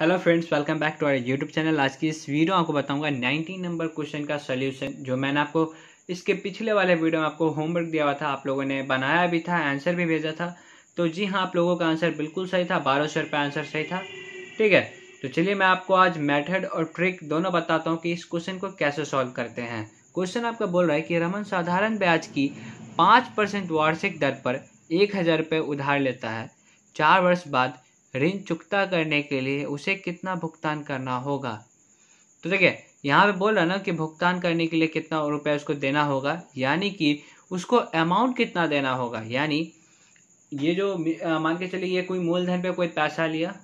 Hello friends welcome back to our YouTube channel आज की इस वीडियो आपको बताऊंगा 19 नंबर क्वेश्चन का सोल्यूशन जो मैंने आपको इसके पिछले वाले वीडियो में आपको होमवर्क दिया हुआ था आप लोगों ने बनाया भी था आंसर भी भेजा था तो जी हाँ आप लोगों का आंसर बिल्कुल सही था बारह सौ रुपये आंसर सही था ठीक है तो चलिए मैं आपको आज मैथड और ट्रिक दोनों बताता हूँ कि इस क्वेश्चन को कैसे सॉल्व करते हैं क्वेश्चन आपका बोल रहा है कि रमन साधारण ब्याज की पाँच परसेंट वार्षिक दर पर एक हज़ार रुपये उधार लेता है चार वर्ष बाद ऋण चुकता करने के लिए उसे कितना भुगतान करना होगा तो देखिए यहाँ पे बोल रहा ना कि भुगतान करने के लिए कितना रुपया उसको देना होगा यानी कि उसको अमाउंट कितना देना होगा यानी ये जो मान के चलिए ये कोई मूलधन पे कोई पैसा लिया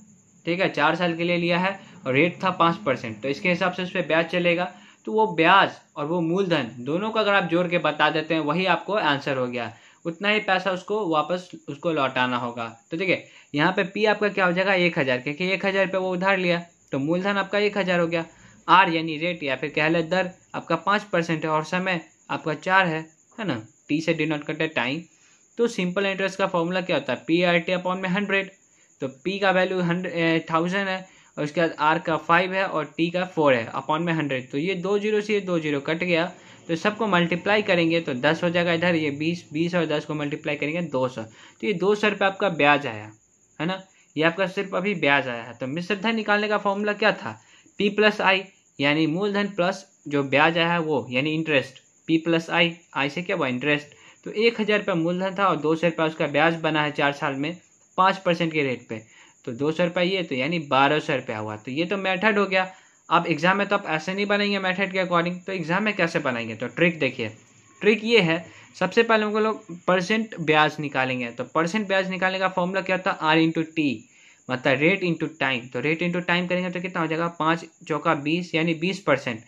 ठीक है चार साल के लिए लिया है और रेट था पाँच परसेंट तो इसके हिसाब से उस पर ब्याज चलेगा तो वो ब्याज और वो मूलधन दोनों को अगर आप जोड़ के बता देते हैं वही आपको आंसर हो गया उतना ही पैसा उसको वापस उसको लौटाना होगा तो देखिए यहाँ पे पी आपका क्या हो जाएगा एक हज़ार क्योंकि एक हज़ार रुपये वो उधार लिया तो मूलधन आपका एक हज़ार हो गया आर यानी रेट या फिर कह लें दर आपका पाँच परसेंट है और समय आपका चार है है ना टी से डिनोट करते टाइम तो सिंपल इंटरेस्ट का फॉर्मूला क्या होता है पी आर टी अपॉन में हंड्रेड तो पी का वैल्यू हंड्रेड थाउजेंड है और उसके बाद आर का फाइव है और टी का फोर है अपॉन में हंड्रेड तो ये दो जीरो से ये दो जीरो कट गया तो सबको मल्टीप्लाई करेंगे तो दस हो जाएगा इधर ये बीस बीस और दस को मल्टीप्लाई करेंगे दो सौ तो ये दो सौ रुपये आपका ब्याज आया है ना ये आपका सिर्फ अभी ब्याज आया है तो मिश्र धन निकालने का फॉर्मूला क्या था पी प्लस आई यानी मूलधन प्लस जो ब्याज आया है वो यानी interest P plus I I से क्या हुआ इंटरेस्ट तो एक हज़ार रुपये मूलधन था और दो सौ रुपये उसका ब्याज बना है चार साल में पाँच परसेंट के रेट पे तो दो सौ रुपये ये तो यानी बारह सौ रुपया हुआ तो ये तो मेथड हो गया आप एग्ज़ाम में तो आप ऐसे नहीं बनाएंगे मेथड के अकॉर्डिंग तो एग्ज़ाम में कैसे बनाएंगे तो ट्रिक देखिए ट्रिक ये है सबसे पहले हमको लोग परसेंट ब्याज निकालेंगे तो परसेंट ब्याज निकालने का फॉर्मूला क्या होता है आर इंटू टी मतलब रेट इंटू टाइम तो रेट इंटू टाइम करेंगे तो कितना हो जाएगा पाँच चौका बीस यानी बीस परसेंट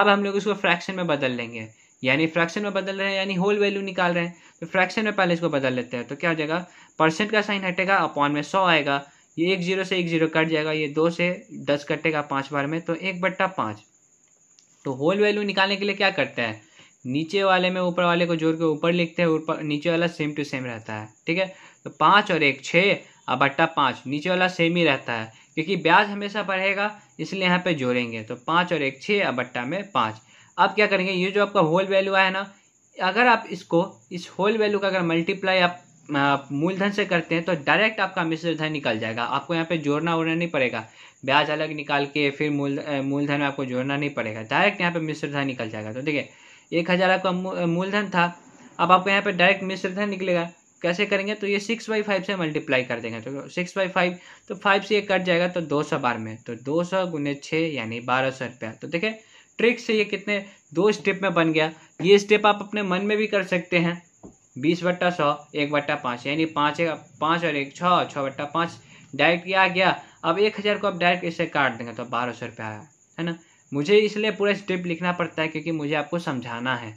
अब हम लोग इसको फ्रैक्शन में बदल लेंगे यानी फ्रैक्शन में बदल रहे हैं यानी होल वैल्यू निकाल रहे हैं तो फ्रैक्शन में पहले इसको बदल लेते हैं तो क्या हो जाएगा परसेंट का साइन हटेगा अपॉन में सौ आएगा ये एक जीरो से एक जीरो कट जाएगा ये दो से दस कटेगा पाँच बार में तो एक बट्टा पाँच तो होल वैल्यू निकालने के लिए क्या करते हैं नीचे वाले में ऊपर वाले को जोड़ के ऊपर लिखते हैं ऊपर नीचे वाला सेम टू सेम रहता है ठीक है तो पाँच और एक छः और बट्टा पाँच नीचे वाला सेम ही रहता है क्योंकि ब्याज हमेशा बढ़ेगा इसलिए यहाँ पे जोड़ेंगे तो पाँच और एक छः और बट्टा में पाँच अब क्या करेंगे ये जो आपका होल वैल्यू है ना अगर आप इसको इस होल वैल्यू का अगर मल्टीप्लाई आप मूलधन से करते हैं तो डायरेक्ट आपका मिश्रधन निकल जाएगा आपको यहाँ पे जोड़ना उड़ना नहीं पड़ेगा ब्याज अलग निकाल के फिर मूल मूलधन में आपको जोड़ना नहीं पड़ेगा डायरेक्ट यहाँ पे मिश्रधन निकल जाएगा तो देखिए एक हज़ार आपका मूलधन था अब आपको यहाँ पे डायरेक्ट मिश्रधन निकलेगा कैसे करेंगे तो ये सिक्स बाई फाइव से मल्टीप्लाई कर देंगे तो सिक्स बाई फाइव तो फाइव से ये कट जाएगा तो दो सौ बार में तो दो सौ गुने छः यानी बारह सौ रुपया तो देखिए ट्रिक से ये कितने दो स्टेप में बन गया ये स्टेप आप अपने मन में भी कर सकते हैं बीस बट्टा सौ एक बट्टा पाँच यानी पाँच पाँच और एक छः छः बट्टा पाँच डायरेक्ट ये आ गया अब एक हज़ार को आप डायरेक्ट इसे काट देंगे तो बारह सौ रुपया आया है ना मुझे इसलिए पूरा स्टेप लिखना पड़ता है क्योंकि मुझे आपको समझाना है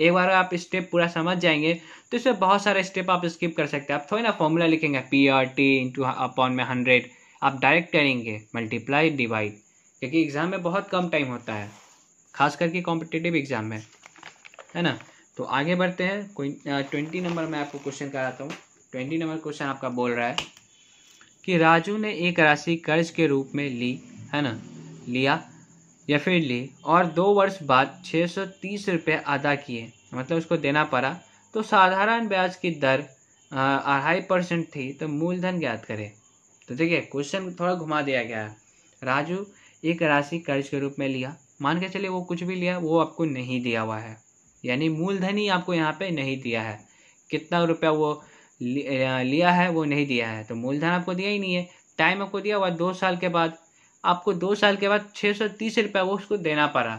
एक बार आप स्टेप पूरा समझ जाएंगे तो इसमें बहुत सारे स्टेप आप स्किप कर सकते हैं आप थोड़ी ना फॉर्मूला लिखेंगे P R T into upon में हंड्रेड आप डायरेक्ट करेंगे मल्टीप्लाई डिवाइड क्योंकि एग्ज़ाम में बहुत कम टाइम होता है खास करके कॉम्पिटेटिव एग्ज़ाम में है ना तो आगे बढ़ते हैं कोई ट्वेंटी नंबर में आपको क्वेश्चन कराता हूँ ट्वेंटी नंबर क्वेश्चन आपका बोल रहा है कि राजू ने एक राशि कर्ज के रूप में ली है ना लिया या फिर ली और दो वर्ष बाद छः सौ तीस रुपये अदा किए मतलब उसको देना पड़ा तो साधारण ब्याज की दर अढ़ाई परसेंट थी तो मूलधन ज्ञात करें तो देखिए क्वेश्चन थोड़ा घुमा दिया गया है राजू एक राशि कर्ज के रूप में लिया मान के चलिए वो कुछ भी लिया वो आपको नहीं दिया हुआ है यानी मूलधन ही आपको यहाँ पे नहीं दिया है कितना रुपया वो लिया है वो नहीं दिया है तो मूलधन आपको दिया ही नहीं है टाइम आपको दिया हुआ दो साल के बाद आपको दो साल के बाद छः सौ तीस रुपया वो उसको देना पड़ा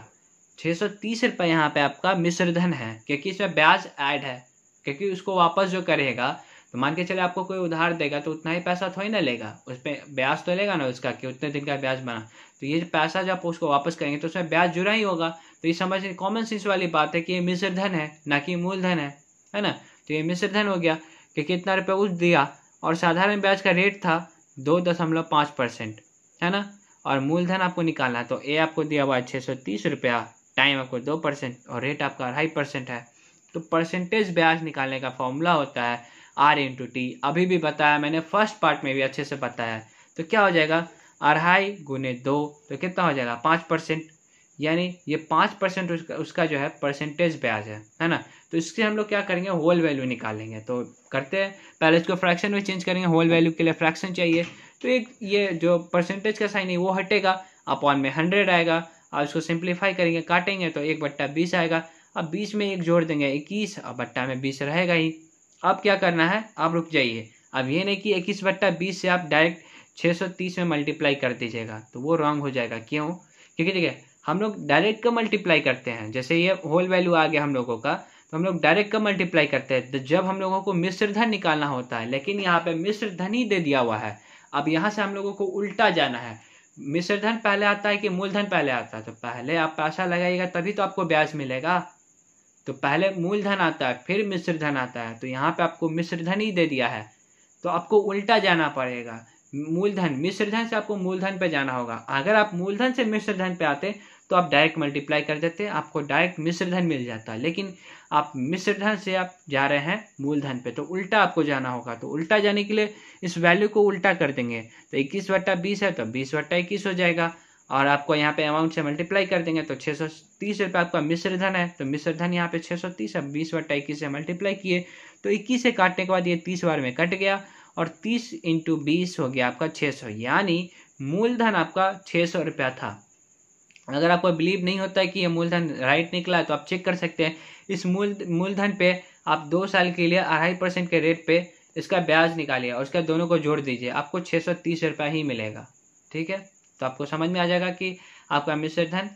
छः सौ तीस रुपया यहाँ पे आपका मिश्रधन है क्योंकि इसमें ब्याज ऐड है क्योंकि उसको वापस जो करेगा तो मान के चले आपको कोई उधार देगा तो उतना ही पैसा थोड़ी ना लेगा उस पर ब्याज तो लेगा ना उसका कि उतने दिन का ब्याज बना तो ये पैसा जब आप उसको वापस करेंगे तो उसमें ब्याज जुड़ा ही होगा तो ये समझ कॉमन सेंस वाली बात है कि ये मिश्र धन है ना कि मूलधन है है ना तो ये मिश्र धन हो गया कि कितना रुपये उस दिया और साधारण ब्याज का रेट था दो दशमलव पाँच परसेंट है ना और मूलधन आपको निकालना है तो ए आपको दिया हुआ है छः सौ तीस रुपया टाइम आपको दो परसेंट और रेट आपका अढ़ाई परसेंट है तो परसेंटेज ब्याज निकालने का फॉर्मूला होता है आर इंटू टी अभी भी बताया मैंने फर्स्ट पार्ट में भी अच्छे से बताया तो क्या हो जाएगा अढ़ाई गुने दो तो कितना हो जाएगा पाँच परसेंट यानी ये पाँच परसेंट उसका उसका जो है परसेंटेज ब्याज है है ना तो इसके हम लोग क्या करेंगे होल वैल्यू निकालेंगे तो करते हैं पहले इसको फ्रैक्शन में चेंज करेंगे होल वैल्यू के लिए फ्रैक्शन चाहिए तो एक ये जो परसेंटेज का साइन है वो हटेगा अपॉन में हंड्रेड आएगा आप इसको सिंप्लीफाई करेंगे काटेंगे तो एक बट्टा बीस आएगा अब बीस में एक जोड़ देंगे इक्कीस और बट्टा में बीस रहेगा ही अब क्या करना है आप रुक जाइए अब ये नहीं कि इक्कीस बट्टा बीस से आप डायरेक्ट सौ तीस में मल्टीप्लाई कर दीजिएगा तो वो रॉन्ग हो जाएगा क्यों क्योंकि देखिए हम लोग डायरेक्ट का मल्टीप्लाई करते हैं जैसे ये होल वैल्यू आ गया हम लोगों का तो हम लोग डायरेक्ट का मल्टीप्लाई करते हैं तो जब हम लोगों को मिश्र धन निकालना होता है लेकिन यहाँ पे मिश्र धन ही दे दिया हुआ है अब यहाँ से हम लोगों को उल्टा जाना है मिश्र धन पहले आता है कि मूलधन पहले आता है तो पहले आप पैसा लगाइएगा तभी तो आपको ब्याज मिलेगा तो पहले मूलधन आता है फिर मिश्र धन आता है तो यहाँ पे आपको मिश्र धन ही दे दिया है तो आपको उल्टा जाना पड़ेगा मूलधन मिश्र धन से आपको मूलधन पे जाना होगा अगर आप मूलधन से मिश्र धन पे आते तो आप डायरेक्ट मल्टीप्लाई कर देते हैं आपको डायरेक्ट मिश्र धन मिल जाता है लेकिन आप मिश्र धन से आप जा रहे हैं मूलधन पे तो उल्टा आपको जाना होगा तो उल्टा जाने के लिए इस वैल्यू को उल्टा कर देंगे तो इक्कीस वट्टा बीस है तो बीस वट्टा इक्कीस हो जाएगा और आपको यहाँ पे अमाउंट से मल्टीप्लाई कर देंगे तो छः सौ तीस रुपये आपका मिश्र धन है तो मिश्र धन यहाँ पे छः सौ तीस अब बीस वट्टा इक्कीस से मल्टीप्लाई किए तो इक्कीस से काटने के बाद ये तीस बार में कट गया और तीस इंटू बीस हो गया आपका छः सौ यानी मूलधन आपका छः सौ रुपया था अगर आपको बिलीव नहीं होता है कि ये मूलधन राइट निकला है तो आप चेक कर सकते हैं इस मूल मूलधन पे आप दो साल के लिए अढ़ाई परसेंट के रेट पे इसका ब्याज निकालिए और उसका दोनों को जोड़ दीजिए आपको छः सौ तीस रुपया ही मिलेगा ठीक है तो आपको समझ में आ जाएगा कि आपका मिश्र धन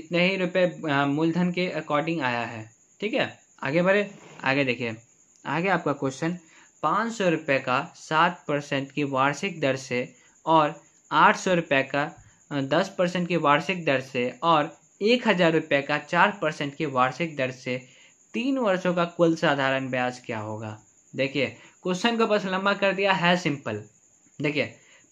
इतने ही रुपये मूलधन के अकॉर्डिंग आया है ठीक है आगे बढ़े आगे देखिए आगे आपका क्वेश्चन पाँच सौ रुपये का सात परसेंट की वार्षिक दर से और आठ सौ रुपये का दस परसेंट की वार्षिक दर से और एक हज़ार रुपये का चार परसेंट की वार्षिक दर से तीन वर्षों का कुल साधारण ब्याज क्या होगा देखिए क्वेश्चन को बस लंबा कर दिया है सिंपल देखिए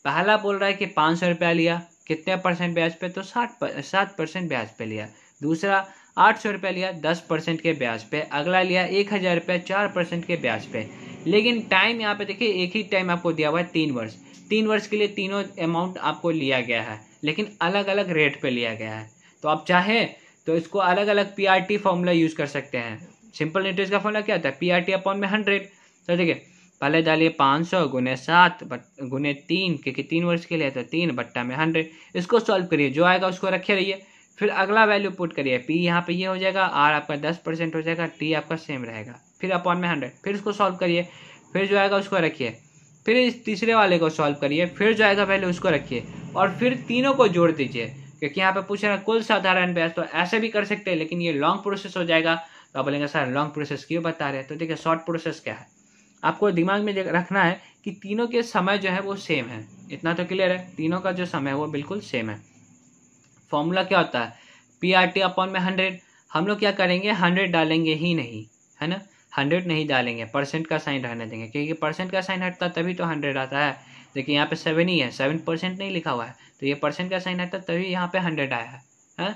पहला बोल रहा है कि पाँच सौ रुपया लिया कितने परसेंट ब्याज पे तो साठ सात परसेंट ब्याज पे लिया दूसरा आठ सौ रुपया लिया दस परसेंट के ब्याज पे अगला लिया एक हज़ार रुपया चार परसेंट के ब्याज पे लेकिन टाइम यहाँ पे देखिए एक ही टाइम आपको दिया हुआ है तीन वर्ष तीन वर्ष के लिए तीनों अमाउंट आपको लिया गया है लेकिन अलग अलग रेट पे लिया गया है तो आप चाहे तो इसको अलग अलग P R T formula use कर सकते हैं सिंपल इंटरेस्ट का फॉर्मूला क्या होता है पी आर टी अपॉन में हंड्रेड तो देखिए पहले डालिए पाँच सौ गुने सात बट गुने तीन क्योंकि तीन वर्ष के लिए तो तीन बट्टा में हंड्रेड इसको सॉल्व करिए जो आएगा उसको रखे रहिए फिर अगला वैल्यू पुट करिए पी यहाँ पे ये यह हो जाएगा आर आपका दस परसेंट हो जाएगा टी आपका सेम रहेगा फिर अपॉन में हंड्रेड फिर उसको सॉल्व करिए फिर जो आएगा उसको रखिए फिर इस तीसरे वाले को सॉल्व करिए फिर जो आएगा पहले उसको रखिए और फिर तीनों को जोड़ दीजिए क्योंकि यहाँ पे पूछ रहे हैं कुल साधारण ब्याज तो ऐसे भी कर सकते हैं लेकिन ये लॉन्ग प्रोसेस हो जाएगा तो आप बोलेंगे सर लॉन्ग प्रोसेस क्यों बता रहे हैं तो देखिए शॉर्ट प्रोसेस क्या है आपको दिमाग में रखना है कि तीनों के समय जो है वो सेम है इतना तो क्लियर है तीनों का जो समय है वो बिल्कुल सेम है फॉर्मूला क्या होता है पी आर टी अपॉन में हंड्रेड हम लोग क्या करेंगे हंड्रेड डालेंगे ही नहीं है ना हंड्रेड नहीं डालेंगे परसेंट का साइन रहने देंगे क्योंकि परसेंट का साइन हटता तभी तो हंड्रेड आता है देखिए यहाँ पे सेवन ही है सेवन परसेंट नहीं लिखा हुआ है तो ये परसेंट का साइन हटता तभी यहाँ पे हंड्रेड आया है हा?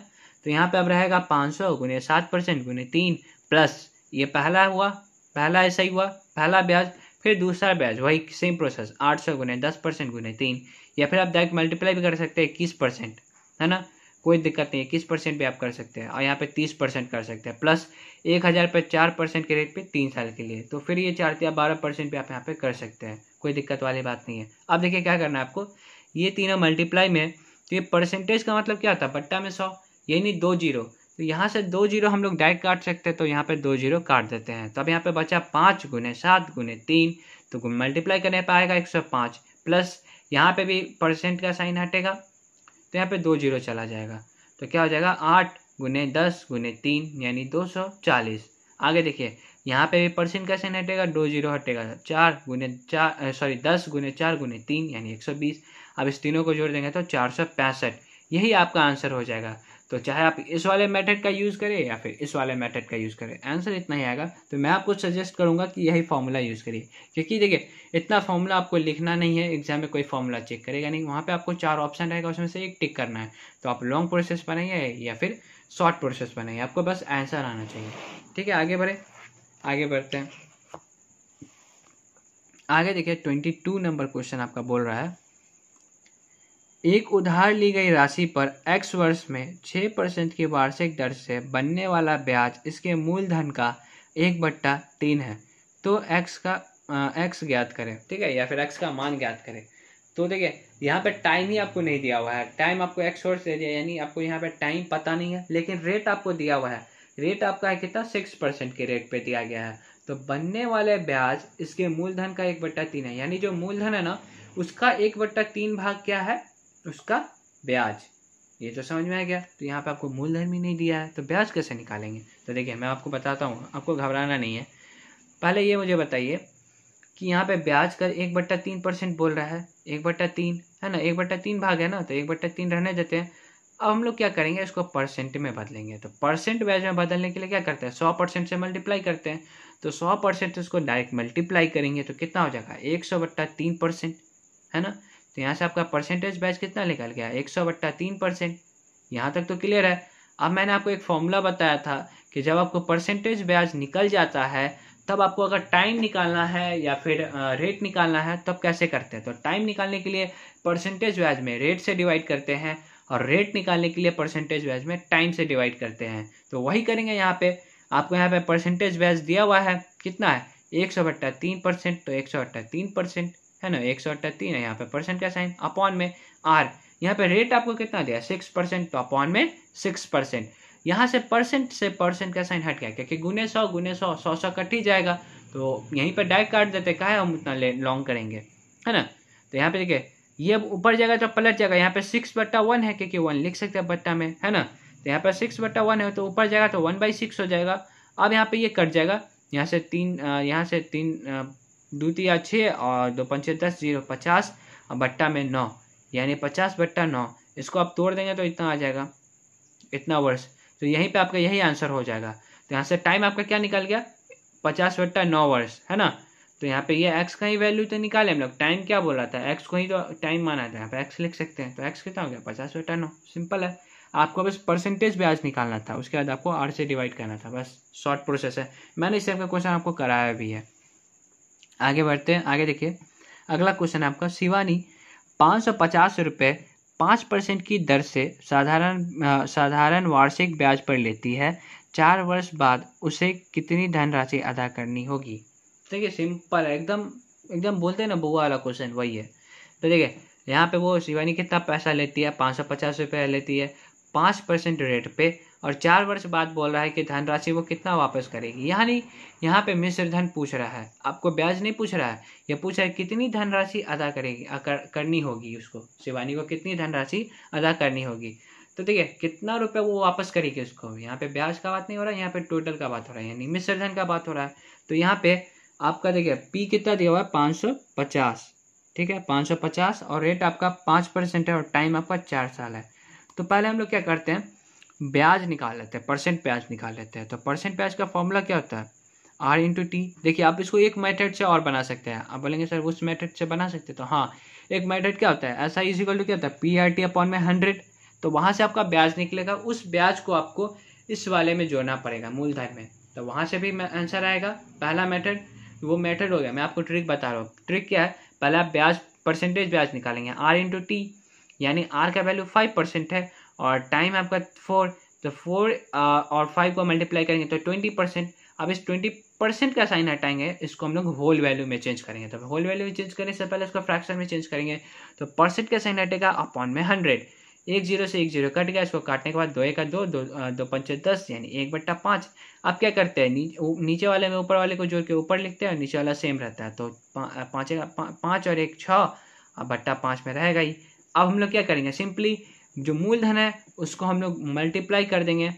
तो यहाँ पे अब रहेगा पाँच सौ गुने सात परसेंट गुने तीन प्लस ये पहला हुआ पहला ऐसा ही हुआ पहला ब्याज फिर दूसरा ब्याज वही सेम प्रोसेस आठ सौ गुने दस परसेंट गुने तीन या फिर आप डायरेक्ट मल्टीप्लाई भी कर सकते हैं इक्कीस परसेंट है ना कोई दिक्कत नहीं है किस परसेंट भी आप कर सकते हैं और यहाँ पे तीस परसेंट कर सकते हैं प्लस एक हज़ार पे चार परसेंट के रेट पे तीन साल के लिए तो फिर ये चार या बारह परसेंट भी आप यहाँ पे कर सकते हैं कोई दिक्कत वाली बात नहीं है अब देखिए क्या करना है आपको ये तीनों मल्टीप्लाई में तो ये परसेंटेज का मतलब क्या होता है बट्टा में सौ यानी दो जीरो तो यहाँ से दो जीरो हम लोग डायरेक्ट काट सकते हैं तो यहाँ पे दो जीरो काट देते हैं तो अब यहाँ पे बचा पाँच गुने सात गुने तीन तो मल्टीप्लाई करने पाएगा एक सौ पाँच प्लस यहाँ पे भी परसेंट का साइन हटेगा तो यहाँ पे दो जीरो चला जाएगा तो क्या हो जाएगा आठ गुने दस गुने तीन यानी दो सौ चालीस आगे देखिए यहाँ पे भी परसेंट कैसे हटेगा दो जीरो हटेगा चार गुने चार सॉरी दस गुने चार गुने तीन यानी एक सौ बीस अब इस तीनों को जोड़ देंगे तो चार सौ पैंसठ यही आपका आंसर हो जाएगा तो चाहे आप इस वाले मेथड का यूज़ करें या फिर इस वाले मेथड का यूज़ करें आंसर इतना ही आएगा तो मैं आपको सजेस्ट करूंगा कि यही फार्मूला यूज़ करिए क्योंकि देखिए इतना फार्मूला आपको लिखना नहीं है एग्जाम में कोई फार्मूला चेक करेगा नहीं वहाँ पे आपको चार ऑप्शन रहेगा उसमें से एक टिक करना है तो आप लॉन्ग प्रोसेस बनाइए या फिर शॉर्ट प्रोसेस बनाइए आपको बस आंसर आना चाहिए ठीक है आगे बढ़े आगे बढ़ते हैं आगे देखिए ट्वेंटी टू नंबर क्वेश्चन आपका बोल रहा है एक उधार ली गई राशि पर एक्स वर्ष में छः परसेंट की वार्षिक दर से बनने वाला ब्याज इसके मूलधन का एक बट्टा तीन है तो एक्स का एक्स ज्ञात करें ठीक है या फिर एक्स का मान ज्ञात करें तो देखिए यहाँ पे टाइम ही आपको नहीं दिया हुआ है टाइम आपको एक्स वर्ष दे दिया यानी आपको यहाँ पे टाइम पता नहीं है लेकिन रेट आपको दिया हुआ है रेट आपका है कितना सिक्स परसेंट के रेट पे दिया गया है तो बनने वाले ब्याज इसके मूलधन का एक बट्टा तीन है यानी जो मूलधन है ना उसका एक बट्टा तीन भाग क्या है उसका ब्याज ये तो समझ में आ गया तो यहाँ पे आपको मूलधन भी नहीं दिया है तो ब्याज कैसे निकालेंगे तो देखिए मैं आपको बताता हूँ आपको घबराना नहीं है पहले ये मुझे बताइए कि यहाँ पे ब्याज कर एक बट्टा तीन परसेंट बोल रहा है एक बट्टा तीन है ना एक बट्टा तीन भाग है ना तो एक बट्टा तीन रहने देते हैं अब हम लोग क्या करेंगे इसको परसेंट में बदलेंगे तो परसेंट ब्याज में बदलने के लिए क्या करते हैं सौ परसेंट से मल्टीप्लाई करते हैं तो सौ परसेंट उसको डायरेक्ट मल्टीप्लाई करेंगे तो कितना हो जाएगा एक सौ बट्टा तीन परसेंट है ना तो यहाँ से आपका परसेंटेज बैच कितना निकल गया एक सौ बट्टा तीन परसेंट यहाँ तक तो क्लियर है अब मैंने आपको एक फॉर्मूला बताया था कि जब आपको परसेंटेज ब्याज निकल जाता है तब आपको अगर टाइम निकालना है या फिर रेट निकालना है तब कैसे करते हैं तो टाइम निकालने के लिए परसेंटेज ब्याज में रेट से डिवाइड करते हैं और रेट निकालने के लिए परसेंटेज ब्याज में टाइम से डिवाइड करते हैं तो वही करेंगे यहाँ पे आपको यहाँ पे परसेंटेज ब्याज दिया हुआ है कितना है एक सौ बट्टा तीन परसेंट तो एक सौ बट्टा तीन परसेंट है ना एक सौ है यहाँ पे परसेंट का साइन अपॉन में आर यहाँ पे रेट आपको कितना दिया सिक्स परसेंट तो अपॉन में सिक्स परसेंट यहाँ से परसेंट से परसेंट का साइन हट गया क्योंकि गुने सौ गुने सौ सौ सौ कट ही जाएगा तो यहीं पर डायरेक्ट काट देते का है हम उतना लॉन्ग करेंगे है ना तो यहाँ पे देखिए ये ऊपर जाएगा तो पलट जाएगा यहाँ पे सिक्स बट्टा वन है क्योंकि वन लिख सकते हैं बट्टा में है ना तो यहाँ पर सिक्स बट्टा वन है तो ऊपर जाएगा तो वन बाई सिक्स हो जाएगा अब यहाँ पे ये कट जाएगा यहाँ से तीन यहाँ से तीन द्वितीय छः और दो पंचे दस जीरो पचास और बट्टा में नौ यानी पचास बट्टा नौ इसको आप तोड़ देंगे तो इतना आ जाएगा इतना वर्ष तो यहीं पे आपका यही आंसर हो जाएगा तो यहाँ से टाइम आपका क्या निकल गया पचास बट्टा नौ वर्ष है ना तो यहाँ पे ये यह एक्स का ही वैल्यू तो निकाले हम लोग टाइम क्या बोल रहा था एक्स को ही तो टाइम माना था यहाँ पे एक्स लिख सकते हैं तो एक्स कितना हो गया पचास बट्टा नौ सिंपल है आपको बस परसेंटेज ब्याज निकालना था उसके बाद आपको आर से डिवाइड करना था बस शॉर्ट प्रोसेस है मैंने इस टाइप का क्वेश्चन आपको कराया भी है आगे बढ़ते हैं आगे देखिए अगला क्वेश्चन है आपका शिवानी पाँच सौ पचास रुपये पाँच परसेंट की दर से साधारण साधारण वार्षिक ब्याज पर लेती है चार वर्ष बाद उसे कितनी धनराशि अदा करनी होगी देखिए सिंपल है एकदम एकदम बोलते हैं ना बुआ वाला क्वेश्चन वही है तो देखिए यहाँ पे वो शिवानी कितना पैसा लेती है पाँच सौ पचास रुपये लेती है पाँच परसेंट रेट पे और चार वर्ष बाद बोल रहा है कि धनराशि वो कितना वापस करेगी यानी यहाँ पे मिश्र धन पूछ रहा है आपको ब्याज नहीं पूछ रहा है ये पूछ रहा है कितनी धनराशि अदा करेगी कर, करनी होगी उसको शिवानी को कितनी धनराशि अदा करनी होगी तो देखिए कितना रुपये वो वापस करेगी उसको यहाँ पे ब्याज का बात नहीं हो रहा है यहाँ पे टोटल का बात हो रहा है यानी मिश्र धन का बात हो रहा है तो यहाँ पे आपका देखिए पी कितना दिया हुआ है पाँच सौ पचास ठीक है पाँच सौ पचास और रेट आपका पाँच परसेंट है और टाइम आपका चार साल है तो पहले हम लोग क्या करते हैं ब्याज निकाल लेते हैं परसेंट ब्याज निकाल लेते हैं तो परसेंट ब्याज का फॉर्मूला क्या होता है आर इंटू टी देखिए आप इसको एक मेथड से और बना सकते हैं आप बोलेंगे सर उस मेथड से बना सकते हैं तो हाँ एक मेथड क्या होता है ऐसा इज टू क्या होता है पी आर टी अपॉन में हंड्रेड तो वहाँ से आपका ब्याज निकलेगा उस ब्याज को आपको इस वाले में जोड़ना पड़ेगा मूलधन में तो वहाँ से भी आंसर आएगा पहला मेथड वो मेथड हो गया मैं आपको ट्रिक बता रहा हूँ ट्रिक क्या है पहले आप ब्याज परसेंटेज ब्याज निकालेंगे आर इंटू टी यानी आर का वैल्यू फाइव परसेंट है और टाइम आपका फोर तो फोर uh, और फाइव को मल्टीप्लाई करेंगे तो ट्वेंटी परसेंट अब इस ट्वेंटी परसेंट का साइन हटाएंगे इसको हम लोग होल वैल्यू में चेंज करेंगे तो होल वैल्यू में चेंज करने से पहले इसको फ्रैक्शन में चेंज करेंगे तो परसेंट का साइन हटेगा अपॉन में हंड्रेड एक जीरो से एक जीरो कट गया इसको काटने के बाद दो एक दो दो, uh, दो पंचे दस यानी एक बट्टा पाँच अब क्या करते हैं नी, नीचे वाले में ऊपर वाले को जोड़ के ऊपर लिखते हैं और नीचे वाला सेम रहता है तो पाँच पा, पाँच और एक छः बट्टा पाँच में रहेगा ही अब हम लोग क्या करेंगे सिंपली जो मूलधन है उसको हम लोग मल्टीप्लाई कर देंगे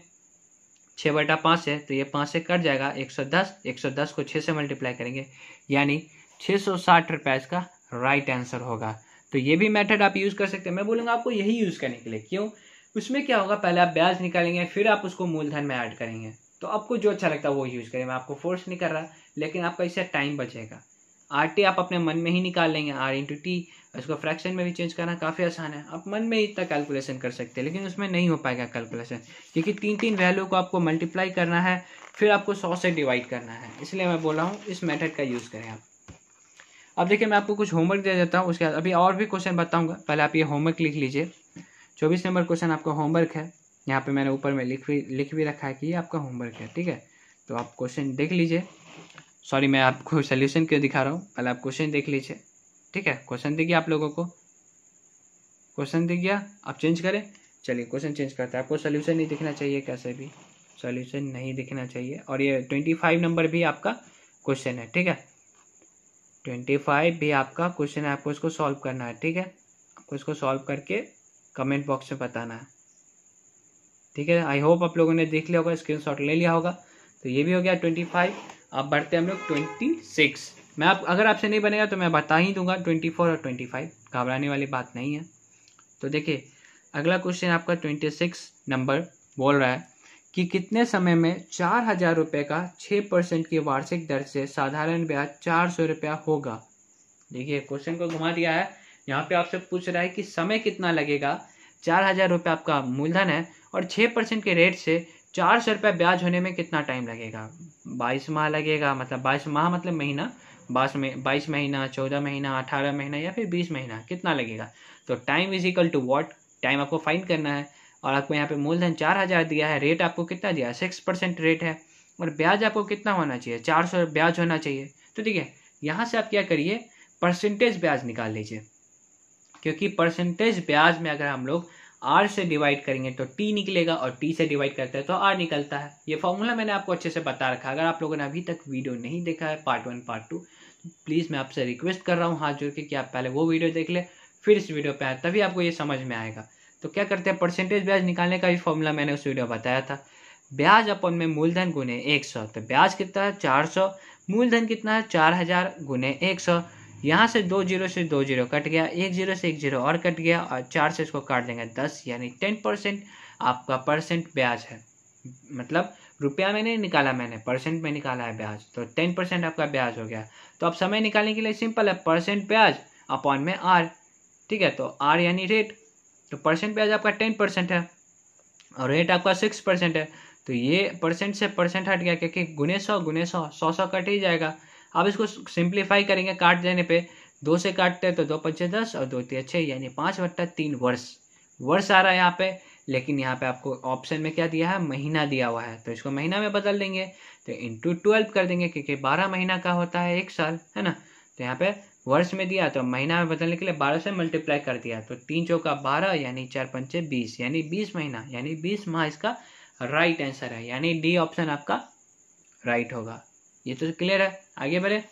छः बटा पाँच से तो ये पाँच से कट जाएगा एक सौ दस एक सौ दस को छः से मल्टीप्लाई करेंगे यानी छः सौ साठ रुपये इसका राइट आंसर होगा तो ये भी मेथड आप यूज़ कर सकते हैं मैं बोलूँगा आपको यही यूज़ करने के लिए क्यों उसमें क्या होगा पहले आप ब्याज निकालेंगे फिर आप उसको मूलधन में ऐड करेंगे तो आपको जो अच्छा लगता है वो यूज़ करें मैं आपको फोर्स नहीं कर रहा लेकिन आपका इससे टाइम बचेगा आर टी आप अपने मन में ही निकाल लेंगे आर टू टी उसको फ्रैक्शन में भी चेंज करना काफ़ी आसान है आप मन में इतना कैलकुलेशन कर सकते हैं लेकिन उसमें नहीं हो पाएगा कैलकुलेशन क्योंकि तीन तीन वैल्यू को आपको मल्टीप्लाई करना है फिर आपको सौ से डिवाइड करना है इसलिए मैं बोला हूँ इस मेथड का यूज़ करें आप अब देखिए मैं आपको कुछ होमवर्क दे देता हूँ उसके बाद अभी और भी क्वेश्चन बताऊँगा पहले आप ये होमवर्क लिख लीजिए चौबीस नंबर क्वेश्चन आपका होमवर्क है यहाँ पे मैंने ऊपर में लिख भी लिख भी रखा है कि ये आपका होमवर्क है ठीक है तो आप क्वेश्चन देख लीजिए सॉरी मैं आपको सोल्यूशन क्यों दिखा रहा हूँ पहले आप क्वेश्चन देख लीजिए ठीक है क्वेश्चन दिख गया आप लोगों को क्वेश्चन दिख गया आप चेंज करें चलिए क्वेश्चन चेंज करते हैं आपको सोल्यूशन नहीं दिखना चाहिए कैसे भी सोल्यूशन नहीं दिखना चाहिए और ये ट्वेंटी फाइव नंबर भी आपका क्वेश्चन है ठीक है ट्वेंटी फाइव भी आपका क्वेश्चन है आपको इसको सॉल्व करना है ठीक है आपको इसको सॉल्व करके कमेंट बॉक्स में बताना है ठीक है आई होप आप लोगों ने देख लिया होगा स्क्रीन ले लिया होगा तो ये भी हो गया ट्वेंटी फाइव अब बढ़ते हम लोग ट्वेंटी सिक्स मैं आप अगर आपसे नहीं बनेगा तो मैं बता ही दूंगा ट्वेंटी फोर और ट्वेंटी फाइव घबराने वाली बात नहीं है तो देखिए अगला क्वेश्चन आपका ट्वेंटी सिक्स नंबर बोल रहा है कि कितने समय में चार हजार रुपये का छः परसेंट की वार्षिक दर से साधारण ब्याज चार सौ रुपया होगा देखिए क्वेश्चन को घुमा दिया है यहाँ पे आपसे पूछ रहा है कि समय कितना लगेगा चार हजार रुपये आपका मूलधन है और छः परसेंट के रेट से चार सौ रुपया ब्याज होने में कितना टाइम लगेगा बाईस माह लगेगा मतलब बाईस माह मतलब महीना बाईस में बाईस महीना चौदह महीना अठारह महीना या फिर बीस महीना कितना लगेगा तो time is equal to what time आपको फाइंड करना है और आपको यहाँ पे मूलधन चार हज़ार दिया है रेट आपको कितना दिया है सिक्स परसेंट रेट है और ब्याज आपको कितना होना चाहिए चार सौ ब्याज होना चाहिए तो ठीक है यहाँ से आप क्या करिए परसेंटेज ब्याज निकाल लीजिए क्योंकि परसेंटेज ब्याज में अगर हम लोग आर से डिवाइड करेंगे तो टी निकलेगा और टी से डिवाइड करते हैं तो आर निकलता है ये फॉर्मूला मैंने आपको अच्छे से बता रखा है अगर आप लोगों ने अभी तक वीडियो नहीं देखा है पार्ट वन पार्ट टू तो प्लीज़ मैं आपसे रिक्वेस्ट कर रहा हूँ हाथ जोड़ के कि आप पहले वो वीडियो देख ले फिर इस वीडियो पर आए तभी आपको ये समझ में आएगा तो क्या करते हैं परसेंटेज ब्याज निकालने का भी फॉर्मूला मैंने उस वीडियो बताया था ब्याज अपन में मूलधन गुने एक तो ब्याज कितना है चार मूलधन कितना है चार हजार यहाँ से दो जीरो से दो जीरो कट गया एक जीरो से एक जीरो और कट गया और चार से इसको काट देंगे दस यानी टेन परसेंट आपका परसेंट ब्याज है मतलब रुपया में नहीं निकाला मैंने परसेंट में निकाला है ब्याज तो टेन परसेंट आपका ब्याज हो गया तो अब समय निकालने के लिए सिंपल है परसेंट ब्याज अपॉन में आर ठीक है तो आर यानी रेट तो परसेंट ब्याज आपका टेन परसेंट है और रेट आपका सिक्स परसेंट है तो ये परसेंट से परसेंट हट गया क्योंकि गुने सौ गुने सौ सौ सौ कट ही जाएगा अब इसको सिंप्लीफाई करेंगे काट देने पे दो से काटते हैं तो दो पंचे दस और दो तीन छः यानी पाँच बट्टा तीन वर्ष वर्ष आ रहा है यहाँ पे लेकिन यहाँ पे आपको ऑप्शन में क्या दिया है महीना दिया हुआ है तो इसको महीना में बदल देंगे तो इंटू ट्वेल्व कर देंगे क्योंकि बारह महीना का होता है एक साल है ना तो यहाँ पे वर्ष में दिया तो महीना में बदलने के लिए बारह से मल्टीप्लाई कर दिया तो तीन चौका बारह यानी चार पंचे बीस यानी बीस महीना यानी बीस माह इसका राइट आंसर है यानी डी ऑप्शन आपका राइट होगा ये तो क्लियर है आगे बढ़े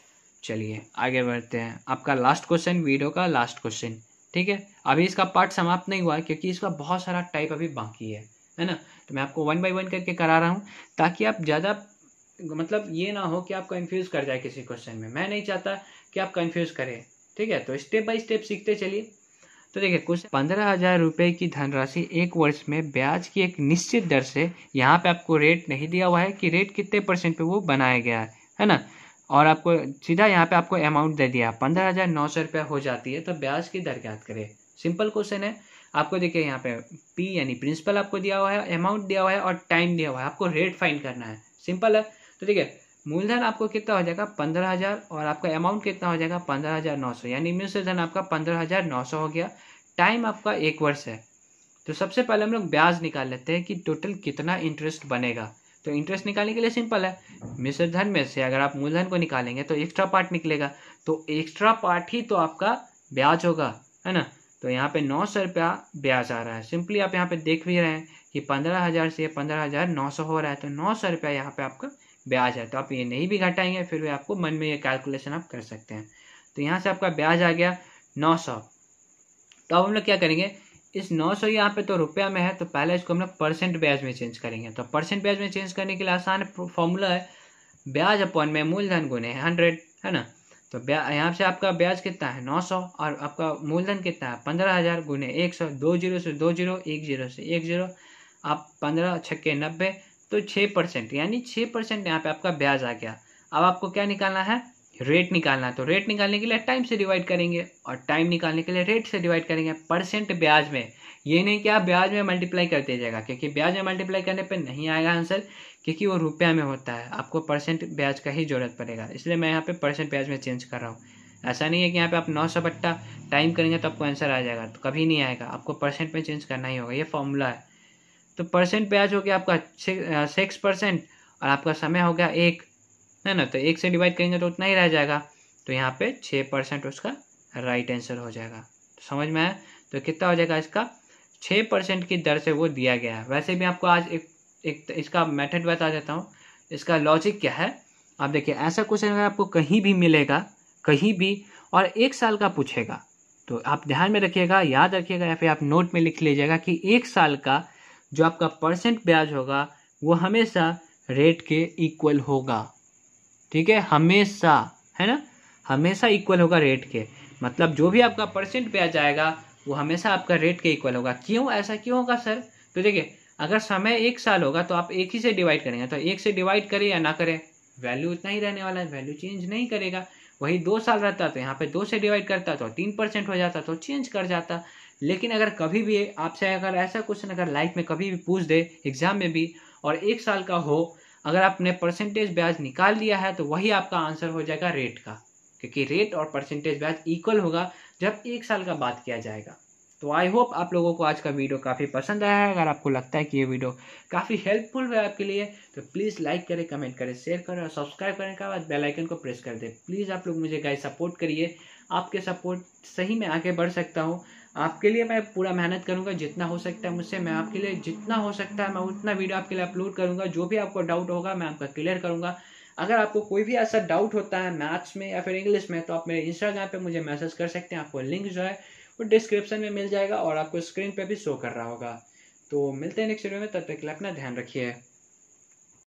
चलिए आगे बढ़ते हैं आपका लास्ट क्वेश्चन वीडियो का लास्ट क्वेश्चन ठीक है अभी इसका पार्ट समाप्त नहीं हुआ क्योंकि इसका बहुत सारा टाइप अभी बाकी है है ना तो मैं आपको वन बाई वन करके करा रहा हूँ ताकि आप ज़्यादा मतलब ये ना हो कि आप कंफ्यूज कर जाए किसी क्वेश्चन में मैं नहीं चाहता कि आप कंफ्यूज करें ठीक है तो स्टेप बाय स्टेप सीखते चलिए तो देखिए क्वेश्चन पंद्रह हजार रुपये की धनराशि एक वर्ष में ब्याज की एक निश्चित दर से यहाँ पे आपको रेट नहीं दिया हुआ है कि रेट कितने परसेंट पे वो बनाया गया है है ना और आपको सीधा यहाँ पे आपको अमाउंट दे दिया पंद्रह हज़ार नौ सौ रुपया हो जाती है तो ब्याज की दर ज्ञात करें सिंपल क्वेश्चन है आपको देखिए यहाँ पे पी यानी प्रिंसिपल आपको दिया हुआ है अमाउंट दिया हुआ है और टाइम दिया हुआ है आपको रेट फाइंड करना है सिंपल है तो ठीक है मूलधन आपको कितना हो जाएगा पंद्रह हज़ार और आपका अमाउंट कितना हो जाएगा पंद्रह हज़ार नौ सौ यानी म्यूचुअल धन आपका पंद्रह हज़ार नौ सौ हो गया टाइम आपका एक वर्ष है तो सबसे पहले हम लोग ब्याज निकाल लेते हैं कि टोटल कितना इंटरेस्ट बनेगा तो इंटरेस्ट निकालने के लिए सिंपल है मिश्र धन में से अगर आप मूलधन को निकालेंगे तो एक्स्ट्रा पार्ट निकलेगा तो एक्स्ट्रा पार्ट ही तो आपका ब्याज होगा है ना तो यहाँ पे नौ सौ रुपया ब्याज आ रहा है सिंपली आप यहाँ पे देख भी रहे हैं कि पंद्रह हज़ार से पंद्रह हज़ार नौ सौ हो रहा है तो नौ सौ रुपया यहाँ पे आपका ब्याज है तो आप ये नहीं भी घटाएंगे फिर भी आपको मन में ये कैलकुलेशन आप कर सकते हैं तो यहाँ से आपका ब्याज आ गया नौ सौ तो अब हम लोग क्या करेंगे इस नौ सौ यहाँ पे तो रुपया में है तो पहले इसको हम लोग परसेंट ब्याज में चेंज करेंगे तो परसेंट ब्याज में चेंज करने के लिए आसान फॉर्मूला है ब्याज अपॉन में मूलधन गुने हंड्रेड है ना तो ब्याज यहाँ से आपका ब्याज कितना है नौ सौ और आपका मूलधन कितना है पंद्रह हज़ार गुने एक सौ दो जीरो से दो जीरो एक जीरो से एक जीरो आप पंद्रह छक्के नब्बे तो छः परसेंट यानी छः परसेंट यहाँ पे आपका ब्याज आ गया अब आपको क्या निकालना है रेट निकालना है तो रेट निकालने के लिए टाइम से डिवाइड करेंगे और टाइम निकालने के लिए रेट से डिवाइड करेंगे परसेंट ब्याज में ये नहीं कि आप ब्याज में मल्टीप्लाई कर दिया जाएगा क्योंकि ब्याज में मल्टीप्लाई करने पे नहीं आएगा आंसर क्योंकि वो रुपया में होता है आपको परसेंट ब्याज का ही जरूरत पड़ेगा इसलिए मैं यहाँ पे परसेंट ब्याज में चेंज कर रहा हूँ ऐसा नहीं है कि यहाँ पे आप नौ सौ बट्टा टाइम करेंगे तो आपको आंसर आ जाएगा तो कभी नहीं आएगा आपको परसेंट में चेंज करना ही होगा ये फॉर्मूला है तो परसेंट ब्याज हो गया आपका सिक्स परसेंट और आपका समय हो गया एक है ना तो एक से डिवाइड करेंगे तो उतना ही रह जाएगा तो यहाँ पे छः परसेंट उसका राइट आंसर हो जाएगा तो समझ में आया तो कितना हो जाएगा इसका छः परसेंट की दर से वो दिया गया है वैसे भी आपको आज एक एक इसका मेथड बता देता हूँ इसका लॉजिक क्या है आप देखिए ऐसा क्वेश्चन अगर आपको कहीं भी मिलेगा कहीं भी और एक साल का पूछेगा तो आप ध्यान में रखिएगा याद रखिएगा या फिर आप नोट में लिख लीजिएगा कि एक साल का जो आपका परसेंट ब्याज होगा वो हमेशा रेट के इक्वल होगा ठीक है हमेशा है ना हमेशा इक्वल होगा रेट के मतलब जो भी आपका परसेंट ब्याज आएगा वो हमेशा आपका रेट के इक्वल होगा क्यों ऐसा क्यों होगा सर तो देखिए अगर समय एक साल होगा तो आप एक ही से डिवाइड करेंगे तो एक से डिवाइड करें या ना करें वैल्यू उतना ही रहने वाला है वैल्यू चेंज नहीं करेगा वही दो साल रहता तो यहाँ पे दो से डिवाइड करता तो तीन परसेंट हो जाता तो चेंज कर जाता लेकिन अगर कभी भी आपसे अगर ऐसा क्वेश्चन अगर लाइफ में कभी भी पूछ दे एग्जाम में भी और एक साल का हो अगर आपने परसेंटेज ब्याज निकाल लिया है तो वही आपका आंसर हो जाएगा रेट का क्योंकि रेट और परसेंटेज ब्याज इक्वल होगा जब एक साल का बात किया जाएगा तो आई होप आप लोगों को आज का वीडियो काफ़ी पसंद आया है अगर आपको लगता है कि ये वीडियो काफ़ी हेल्पफुल है आपके लिए तो प्लीज़ लाइक करें कमेंट करें शेयर करें और सब्सक्राइब करने के बाद बेल आइकन को प्रेस कर दें प्लीज़ आप लोग मुझे गाइस सपोर्ट करिए आपके सपोर्ट सही में आगे बढ़ सकता हूँ आपके लिए मैं पूरा मेहनत करूंगा जितना हो सकता है मुझसे मैं आपके लिए जितना हो सकता है मैं उतना वीडियो आपके लिए अपलोड करूंगा जो भी आपको डाउट होगा मैं आपका क्लियर करूंगा अगर आपको कोई भी ऐसा डाउट होता है मैथ्स में या फिर इंग्लिश में तो आप मेरे इंस्टाग्राम पे मुझे मैसेज कर सकते हैं आपको लिंक जो है वो डिस्क्रिप्शन में मिल जाएगा और आपको स्क्रीन पे भी शो कर रहा होगा तो मिलते हैं नेक्स्ट वीडियो में तब तक के लिए अपना ध्यान रखिए